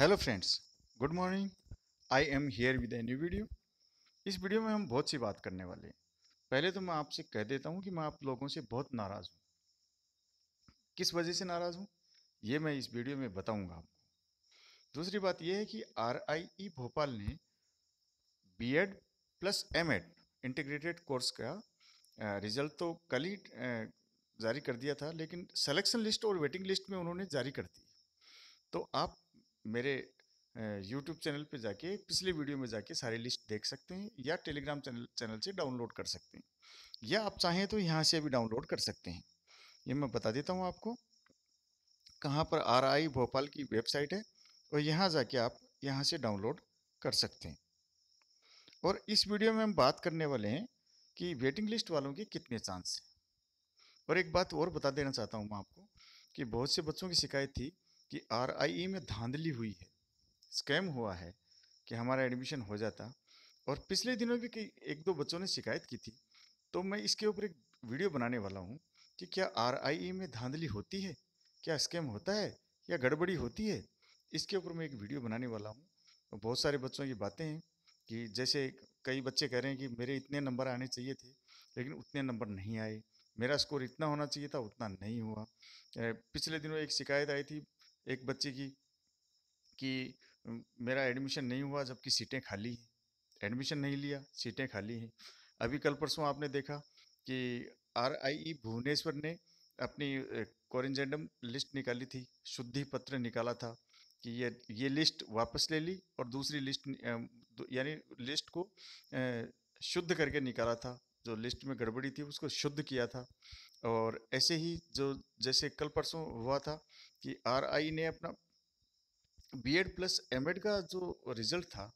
hello friends good morning I am here with a new video इस video में हम बहुत सी बात करने वाले हैं पहले तो मैं आपसे कह देता हूं कि मैं आप लोगों से बहुत नाराज़ हूं किस वजह से नाराज़ हूं ये मैं इस वीडियो में बताऊंगा आपको दूसरी बात यह है कि आर आई ई भोपाल ने B Ed plus M Ed integrated course का रिजल्ट तो कल ही जारी कर दिया था लेकिन सेलेक्शन लिस्ट और वेटिंग लिस्ट में उन्होंने जारी कर दी तो आप मेरे यूट्यूब चैनल पे जाके पिछले वीडियो में जाके सारी लिस्ट देख सकते हैं या टेलीग्राम चैनल चैनल से डाउनलोड कर सकते हैं या आप चाहें तो यहाँ से भी डाउनलोड कर सकते हैं ये मैं बता देता हूँ आपको कहाँ पर आर आई भोपाल की वेबसाइट है और यहाँ जाके आप यहाँ से डाउनलोड कर सकते हैं और इस वीडियो में हम बात करने वाले हैं कि वेटिंग लिस्ट वालों के कितने चांस हैं और एक बात और बता देना चाहता हूँ मैं आपको कि बहुत से बच्चों की शिकायत थी कि आरआईई e में धांधली हुई है स्कैम हुआ है कि हमारा एडमिशन हो जाता और पिछले दिनों भी कई एक दो बच्चों ने शिकायत की थी तो मैं इसके ऊपर एक वीडियो बनाने वाला हूँ कि क्या आर e में धांधली होती है क्या स्कैम होता है या गड़बड़ी होती है इसके ऊपर मैं एक वीडियो बनाने वाला हूँ तो बहुत सारे बच्चों की बातें हैं कि जैसे कई बच्चे कह रहे हैं कि मेरे इतने नंबर आने चाहिए थे लेकिन उतने नंबर नहीं आए मेरा स्कोर इतना होना चाहिए था उतना नहीं हुआ पिछले दिनों एक शिकायत आई थी एक बच्चे की कि मेरा एडमिशन नहीं हुआ जबकि सीटें खाली हैं एडमिशन नहीं लिया सीटें खाली हैं अभी कल परसों आपने देखा कि आर आई ई भुवनेश्वर ने अपनी कॉरेंजेंडम लिस्ट निकाली थी शुद्धि पत्र निकाला था कि ये ये लिस्ट वापस ले ली और दूसरी लिस्ट यानी लिस्ट को शुद्ध करके निकाला था जो लिस्ट में गड़बड़ी थी उसको शुद्ध किया था और ऐसे ही जो जैसे कल परसों हुआ था कि आरआई ने अपना बीएड प्लस एमएड का जो रिजल्ट था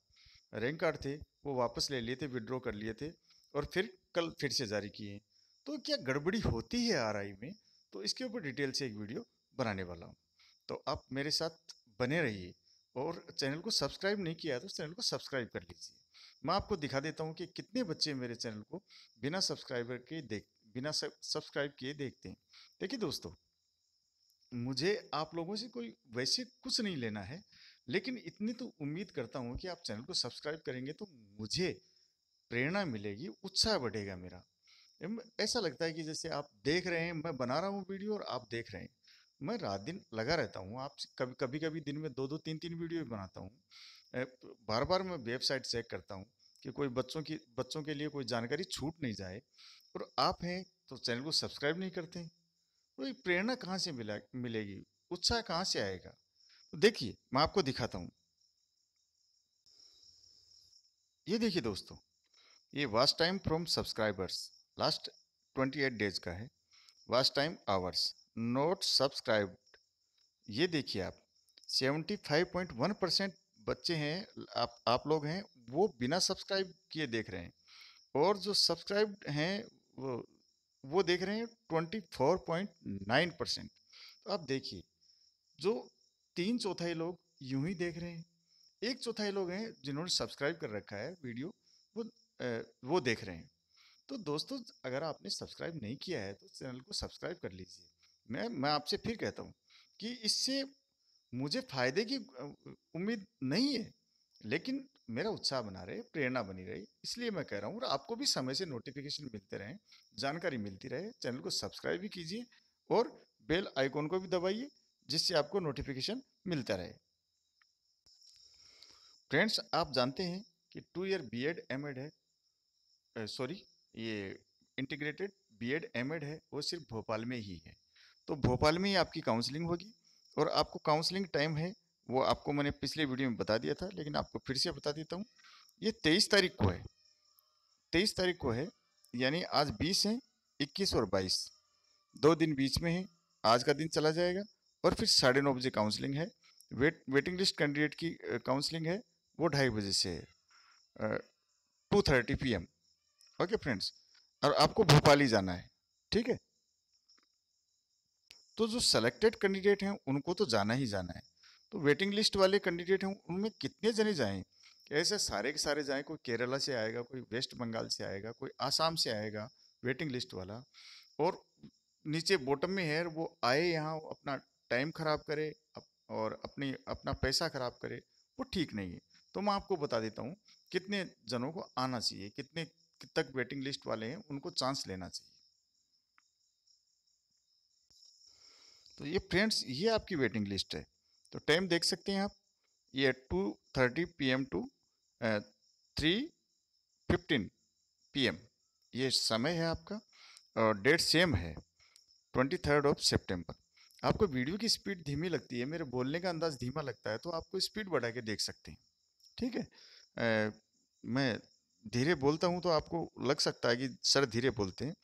रैंक कार्ड थे वो वापस ले लिए थे विड्रॉ कर लिए थे और फिर कल फिर से जारी किए तो क्या गड़बड़ी होती है आर में तो इसके ऊपर डिटेल से एक वीडियो बनाने वाला हूँ तो आप मेरे साथ बने रहिए और चैनल को सब्सक्राइब नहीं किया तो चैनल को सब्सक्राइब कर लीजिए मैं आपको दिखा देता हूँ कि कितने बच्चे मेरे चैनल को बिना सब्सक्राइबर के देख बिना सब्सक्राइब किए देखते हैं देखिए दोस्तों मुझे आप लोगों से कोई वैसे कुछ नहीं लेना है लेकिन इतनी तो उम्मीद करता हूँ कि आप चैनल को सब्सक्राइब करेंगे तो मुझे प्रेरणा मिलेगी उत्साह बढ़ेगा मेरा ऐसा लगता है कि जैसे आप देख रहे हैं मैं बना रहा हूँ वीडियो और आप देख रहे हैं मैं रात दिन लगा रहता हूँ आप कभी कभी कभी दिन में दो दो तीन तीन वीडियो भी बनाता हूँ बार बार मैं वेबसाइट चेक करता हूँ कि कोई बच्चों की बच्चों के लिए कोई जानकारी छूट नहीं जाए और आप हैं तो चैनल को सब्सक्राइब नहीं करते तो ये प्रेरणा कहाँ से मिला मिलेगी उत्साह कहाँ से आएगा तो देखिए मैं आपको दिखाता हूँ ये देखिए दोस्तों ये watch time from subscribers last 28 days का है watch time hours not subscribe ये देखिए आप 75.1 परसेंट बच्चे हैं आप आप लोग हैं वो बिना सब्सक्राइब किए देख रहे हैं और जो सब्सक्राइब हैं वो वो देख रहे हैं twenty four point nine percent तो आप देखिए जो तीन चौथाई लोग यूं ही देख रहे हैं एक चौथाई लोग हैं जिन्होंने सब्सक्राइब कर रखा है वीडियो वो ए, वो देख रहे हैं तो दोस्तों अगर आपने सब्सक्राइब नहीं किया है तो चैनल को सब्सक्राइब कर लीजिए मैं मैं आपसे फिर कहता हूँ कि इससे मुझे फायदे की उम्मीद नहीं है लेकिन मेरा उत्साह बना रहे प्रेरणा बनी रही इसलिए मैं कह रहा हूँ और आपको भी समय से नोटिफिकेशन मिलते रहें जानकारी मिलती रहे चैनल को सब्सक्राइब भी कीजिए और बेल आइकॉन को भी दबाइए जिससे आपको नोटिफिकेशन मिलता रहे फ्रेंड्स आप जानते हैं कि two year B Ed M Ed है सॉरी ये integrated B Ed M Ed है वो सिर्फ भोपाल में ही है तो भोपाल में ही आपकी काउंसलिंग होगी और आपको काउंसलिंग टाइम है वो आपको मैंने पिछले वीडियो में बता दिया था लेकिन आपको फिर से बता देता हूँ ये तेईस तारीख को है तेईस तारीख को है यानी आज बीस है इक्कीस और बाईस दो दिन बीच में है आज का दिन चला जाएगा और फिर साढ़े नौ बजे काउंसलिंग है वेट वेटिंग लिस्ट कैंडिडेट की काउंसलिंग है वो ढाई बजे से है टू थर्टी पी एम ओके फ्रेंड्स और आपको भोपाल ही जाना है ठीक है तो जो सेलेक्टेड कैंडिडेट हैं उनको तो जाना ही जाना है तो वेटिंग लिस्ट वाले कैंडिडेट हैं उनमें कितने जने जाएं कैसे सारे के सारे जाएं कोई केरला से आएगा कोई वेस्ट बंगाल से आएगा कोई आसाम से आएगा वेटिंग लिस्ट वाला और नीचे बॉटम में है वो आए यहाँ अपना टाइम खराब करे और अपनी अपना पैसा खराब करे वो ठीक नहीं है तो मैं आपको बता देता हूँ कितने जनों को आना चाहिए कितने तक वेटिंग लिस्ट वाले हैं उनको चांस लेना चाहिए तो ये फ्रेंड्स ये आपकी वेटिंग लिस्ट है तो टाइम देख सकते हैं आप ये two thirty PM to three थ्री फिफ्टीन पी एम ये समय है आपका और डेट सेम है ट्वेंटी थर्ड ऑफ सेप्टेम्बर आपको वीडियो की स्पीड धीमी लगती है मेरे बोलने का अंदाज धीमा लगता है तो आपको स्पीड बढ़ा के देख सकते हैं ठीक है ए, मैं धीरे बोलता हूं तो आपको लग सकता है कि सर धीरे बोलते हैं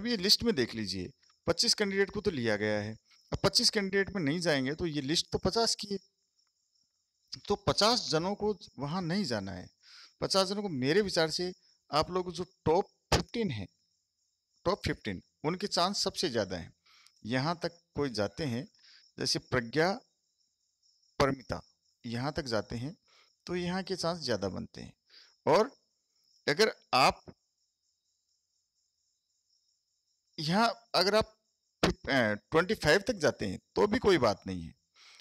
अब ये लिस्ट में देख लीजिए 25 कैंडिडेट को तो लिया गया है अब 25 कैंडिडेट में नहीं जाएंगे तो ये लिस्ट तो 50 की है तो 50 जनों को वहां नहीं जाना है 50 जनों को मेरे विचार से आप लोग जो टॉप 15 हैं टॉप 15 उनके चांस सबसे ज़्यादा हैं यहाँ तक कोई जाते हैं जैसे प्रज्ञा परमिता यहाँ तक जाते हैं तो यहाँ के चांस ज़्यादा बनते हैं और अगर आप यहाँ अगर आप ट्वेंटी फाइव तक जाते हैं तो भी कोई बात नहीं है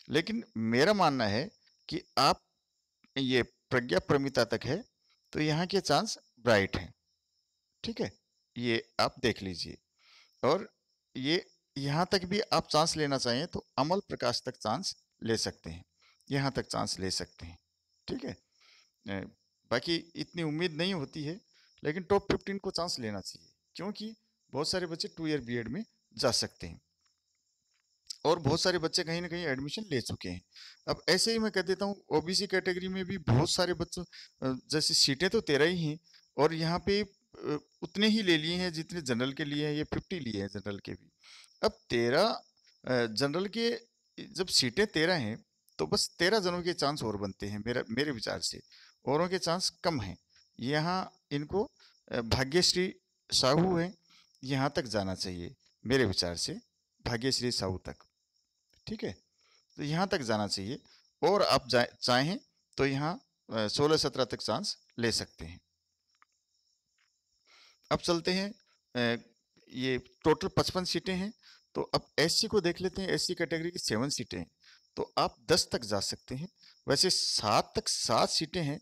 लेकिन मेरा मानना है कि आप ये प्रज्ञा प्रमिता तक है तो यहाँ के चांस ब्राइट हैं ठीक है ये आप देख लीजिए और ये यहाँ तक भी आप चांस लेना चाहें तो अमल प्रकाश तक चांस ले सकते हैं यहाँ तक चांस ले सकते हैं ठीक है बाकी इतनी उम्मीद नहीं होती है लेकिन टॉप फिफ्टीन को चांस लेना चाहिए क्योंकि बहुत सारे बच्चे टू ईयर बी में जा सकते हैं और बहुत सारे बच्चे कहीं ना कहीं एडमिशन ले चुके हैं अब ऐसे ही मैं कह देता हूँ ओबीसी कैटेगरी में भी बहुत सारे बच्चों जैसे सीटें तो तेरह ही हैं और यहाँ पे उतने ही ले लिए हैं जितने जनरल के लिए हैं ये फिफ्टी लिए हैं जनरल के भी अब तेरह जनरल के जब सीटें तेरह हैं तो बस तेरह जनों के चांस और बनते हैं मेरा मेरे विचार से औरों के चांस कम हैं यहाँ इनको भाग्यश्री साहू हैं यहाँ तक जाना चाहिए मेरे विचार से भाग्यश्री साहू तक ठीक है तो यहाँ तक जाना चाहिए और आप चाहें तो यहाँ सोलह सत्रह तक चांस ले सकते हैं अब चलते हैं ये टोटल पचपन सीटें हैं तो अब एससी को देख लेते हैं एससी कैटेगरी की सेवन सीटें हैं तो आप दस तक जा सकते हैं वैसे सात तक सात सीटें हैं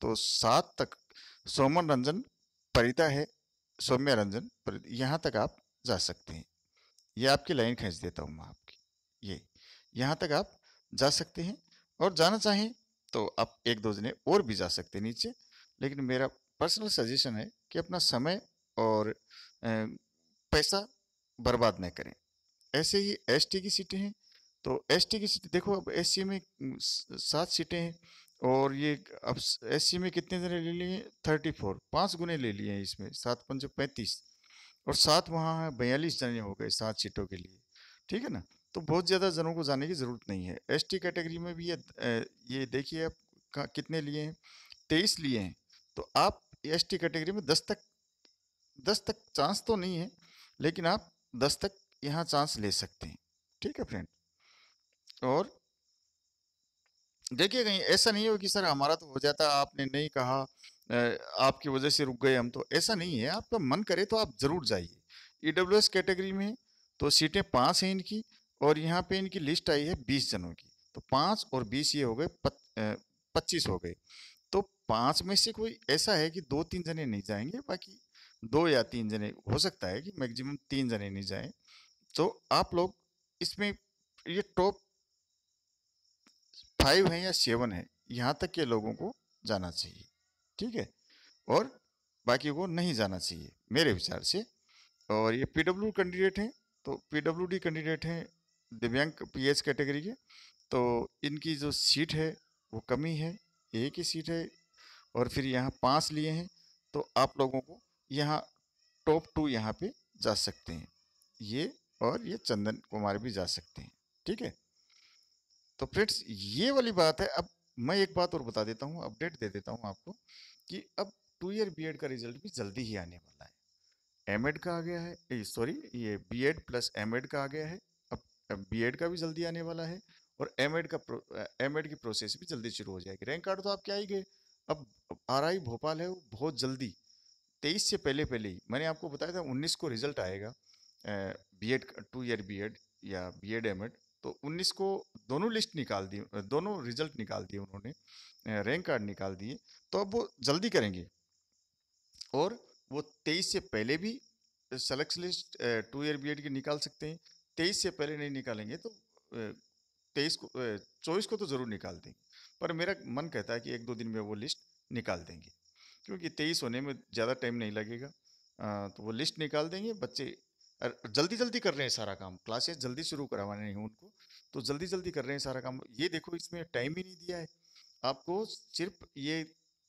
तो सात तक सोमन रंजन परिता है सौम्या रंजन यहाँ तक आप जा सकते हैं ये आपकी लाइन खींच देता हूँ मैं आपकी ये यहाँ तक आप जा सकते हैं और जाना चाहें तो आप एक दो जने और भी जा सकते हैं नीचे लेकिन मेरा पर्सनल सजेशन है कि अपना समय और पैसा बर्बाद न करें ऐसे ही एसटी की सीटें हैं तो एसटी की सीट देखो अब एससी में सात सीटें हैं और ये अब एससी में कितने जने ले लिए थर्टी फोर पाँच गुने ले लिए हैं इसमें सात पंच पैंतीस और सात वहाँ बयालीस जने हो गए सात सीटों के लिए ठीक है ना तो बहुत ज़्यादा जनों को जाने की ज़रूरत नहीं है एस टी कैटेगरी में भी ये ये देखिए आप कितने लिए हैं तेईस लिए हैं तो आप एस टी कैटेगरी में दस तक दस तक चांस तो नहीं है लेकिन आप दस तक यहाँ चांस ले सकते हैं ठीक है फ्रेंड और देखिए कहीं ऐसा नहीं हो कि सर हमारा तो हो जाता आपने नहीं कहा आपकी वजह से रुक गए हम तो ऐसा नहीं है आपका मन करे तो आप ज़रूर जाइए ई e कैटेगरी में तो सीटें पाँच हैं इनकी और यहाँ पे इनकी लिस्ट आई है बीस जनों की तो पाँच और बीस ये हो गए पच्चीस हो गए तो पाँच में से कोई ऐसा है कि दो तीन जने नहीं जाएंगे बाकी दो या तीन जने हो सकता है कि मैक्सिमम तीन जने नहीं जाएं तो आप लोग इसमें ये टॉप फाइव है या सेवन है यहाँ तक के लोगों को जाना चाहिए ठीक है और बाकी को नहीं जाना चाहिए मेरे विचार से और ये पी डब्ल्यू कैंडिडेट हैं तो पी डब्ल्यू डी कैंडिडेट हैं दिव्यांग पी एच कैटेगरी के तो इनकी जो सीट है वो कमी है एक ही सीट है और फिर यहाँ पाँच लिए हैं तो आप लोगों को यहाँ टॉप टू यहाँ पे जा सकते हैं ये और ये चंदन कुमार भी जा सकते हैं ठीक है तो फ्रेंड्स ये वाली बात है अब मैं एक बात और बता देता हूँ अपडेट दे देता हूँ आपको कि अब टू ईयर बी का रिजल्ट भी जल्दी ही आने वाला है एम का आ गया है सॉरी ये बी प्लस एम का आ गया है अब बी का भी जल्दी आने वाला है और एम का एम की प्रोसेस भी जल्दी शुरू हो जाएगी रैंक कार्ड तो आपके आई गए अब आर आई भोपाल है वो बहुत जल्दी तेईस से पहले पहले ही मैंने आपको बताया था उन्नीस को रिजल्ट आएगा B Ed two year B Ed या बी एड एम एड तो 19 को दोनों लिस्ट निकाल दी दोनों रिजल्ट निकाल दिए उन्होंने रैंक कार्ड निकाल दिए तो अब वो जल्दी करेंगे और वो 23 से पहले भी selection list two year B की निकाल सकते हैं तेईस से पहले नहीं निकालेंगे तो तेईस को चौबीस को तो ज़रूर निकाल देंगे पर मेरा मन कहता है कि एक दो दिन में वो लिस्ट निकाल देंगे क्योंकि तेईस होने में ज़्यादा टाइम नहीं लगेगा तो वो लिस्ट निकाल देंगे बच्चे जल्दी जल्दी कर रहे हैं सारा काम क्लासेस जल्दी शुरू करवाने हैं उनको तो जल्दी जल्दी कर रहे हैं सारा काम ये देखो इसमें टाइम ही नहीं दिया है आपको सिर्फ ये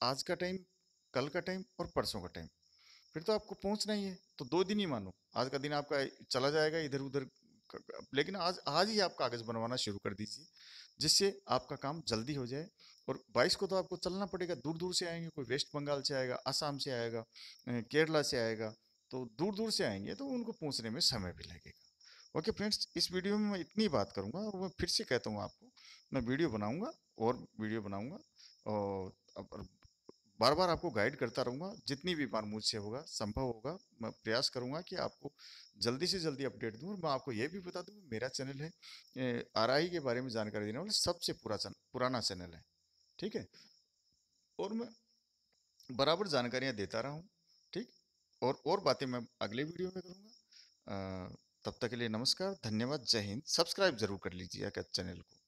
आज का टाइम कल का टाइम और परसों का टाइम फिर तो आपको पहुंचना ही है तो दो दिन ही मानो आज का दिन आपका चला जाएगा इधर उधर लेकिन आज आज ही आप कागज़ बनवाना शुरू कर दीजिए जिससे आपका काम जल्दी हो जाए और 22 को तो आपको चलना पड़ेगा दूर दूर से आएंगे कोई वेस्ट बंगाल से आएगा आसाम से आएगा केरला से आएगा तो दूर दूर से आएंगे तो उनको पहुँचने में समय भी लगेगा ओके फ्रेंड्स इस वीडियो में मैं इतनी बात करूँगा और मैं फिर से कहता हूँ आपको मैं वीडियो बनाऊँगा और वीडियो बनाऊँगा और बार बार आपको गाइड करता रहूँगा जितनी भी बार मुझसे होगा संभव होगा मैं प्रयास करूँगा कि आपको जल्दी से जल्दी अपडेट दूँ और मैं आपको ये भी बता दूँ मेरा चैनल है आर आई के बारे में जानकारी देने वाला सबसे पूरा पुराना चैनल है ठीक है और मैं बराबर जानकारियाँ देता रहा हूँ और और बातें मैं अगले वीडियो में करूँगा तब तक के लिए नमस्कार धन्यवाद जय हिंद सब्सक्राइब जरूर कर लीजिए चैनल को